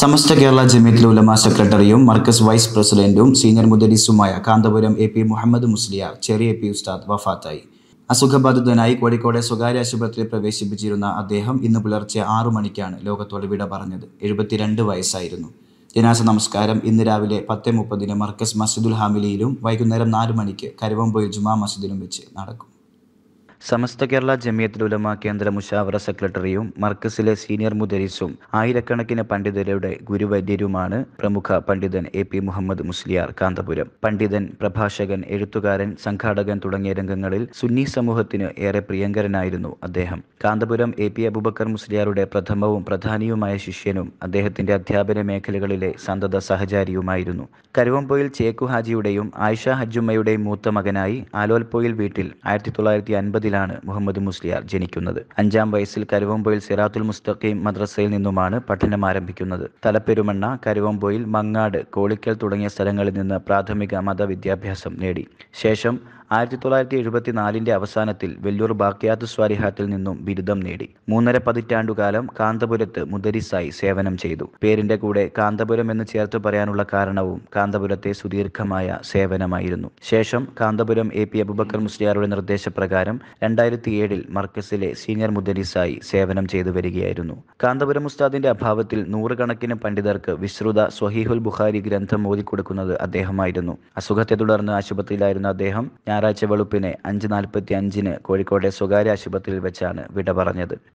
സമസ്ത കേരള ജമീത് ഉലമ സെക്രട്ടറിയും മർക്കസ് വൈസ് പ്രസിഡന്റും സീനിയർ മുദരീസുമായ കാന്തപുരം എ പി മുഹമ്മദ് മുസ്ലിയാർ ചെറിയ പി ഉസ്താദ് വഫാത്തായി അസുഖബാധിതനായി കോഴിക്കോട് സ്വകാര്യ ആശുപത്രിയിൽ പ്രവേശിപ്പിച്ചിരുന്ന അദ്ദേഹം ഇന്ന് പുലർച്ചെ ആറു മണിക്കാണ് ലോകത്തോട് വിട പറഞ്ഞത് എഴുപത്തിരണ്ട് വയസ്സായിരുന്നു ജനാസ നമസ്കാരം ഇന്ന് രാവിലെ പത്ത് മുപ്പതിന് മർക്കസ് മസ്ജിദുൽ ഹാമിലിയിലും വൈകുന്നേരം നാല് മണിക്ക് കരുവമ്പൊയിൽ ജുമാ മസ്ജിദിലും വെച്ച് നടക്കും സമസ്ത കേരള ജമിയത്തുൽ ഉലമ കേന്ദ്ര മുഷാവറ സെക്രട്ടറിയും മർക്കസിലെ സീനിയർ മുദരീസും ആയിരക്കണക്കിന് പണ്ഡിതരുടെ ഗുരുവൈദ്യരുമാണ് പ്രമുഖ പണ്ഡിതൻ എ പി മുഹമ്മദ് മുസ്ലിയാർ കാന്തപുരം പണ്ഡിതൻ പ്രഭാഷകൻ എഴുത്തുകാരൻ സംഘാടകൻ തുടങ്ങിയ രംഗങ്ങളിൽ സുന്നി സമൂഹത്തിന് ഏറെ പ്രിയങ്കരനായിരുന്നു അദ്ദേഹം കാന്തപുരം എ പി അബുബക്കർ മുസ്ലിയാരുടെ പ്രഥമവും പ്രധാനിയുമായ ശിഷ്യനും അദ്ദേഹത്തിന്റെ അധ്യാപന മേഖലകളിലെ സന്തത സഹചാരിയുമായിരുന്നു കരുവമ്പോയിൽ ചേക്കു ഹാജിയുടെയും ആയിഷ ഹജ്ജുമ്മയുടെയും മൂത്ത മകനായി ആലോൽപ്പോയിൽ വീട്ടിൽ ആയിരത്തി തൊള്ളായിരത്തി അൻപതിൽ ജില്ലയിലാണ് മുഹമ്മദ് മുസ്ലിയാർ ജനിക്കുന്നത് അഞ്ചാം വയസ്സിൽ കരുവമ്പൊയിൽ സിറാത്തുൽ മുസ്തഖീം മദ്രസയിൽ നിന്നുമാണ് പഠനം ആരംഭിക്കുന്നത് തലപ്പെരുമണ്ണ കരുവമ്പൊയിൽ മങ്ങാട് കോളിക്കൽ തുടങ്ങിയ സ്ഥലങ്ങളിൽ നിന്ന് പ്രാഥമിക മതവിദ്യാഭ്യാസം നേടി ശേഷം ആയിരത്തി തൊള്ളായിരത്തി എഴുപത്തിനാലിന്റെ അവസാനത്തിൽ വെല്ലൂർ ബാക്യാത്ത് സ്വാരിഹാത്തിൽ നിന്നും ബിരുദം നേടി മൂന്നര പതിറ്റാണ്ടുകാലം കാന്തപുരത്ത് മുദരിസായി സേവനം ചെയ്തു പേരിന്റെ കൂടെ കാന്തപുരം എന്ന് ചേർത്ത് പറയാനുള്ള കാരണവും കാന്തപുരത്തെ സുദീർഘമായ സേവനമായിരുന്നു ശേഷം കാന്തപുരം എ പി അബുബക്കർ മുസ്ലിയാറുടെ നിർദ്ദേശപ്രകാരം രണ്ടായിരത്തി ഏഴിൽ മർക്കസിലെ സീനിയർ മുദരിസായി സേവനം ചെയ്തു വരികയായിരുന്നു കാന്തപുരം ഉസ്താദിന്റെ അഭാവത്തിൽ നൂറുകണക്കിന് പണ്ഡിതർക്ക് വിശ്രുത സ്വഹീഹുൽ ബുഖാരി ഗ്രന്ഥം ഓതിക്കൊടുക്കുന്നത് അദ്ദേഹമായിരുന്നു അസുഖത്തെ തുടർന്ന് ആശുപത്രിയിലായിരുന്ന അദ്ദേഹം ഞായറാഴ്ച വെളുപ്പിനെ അഞ്ച് നാൽപ്പത്തി അഞ്ചിന് കോഴിക്കോട്ടെ സ്വകാര്യ ആശുപത്രിയിൽ വെച്ചാണ് വിട പറഞ്ഞത്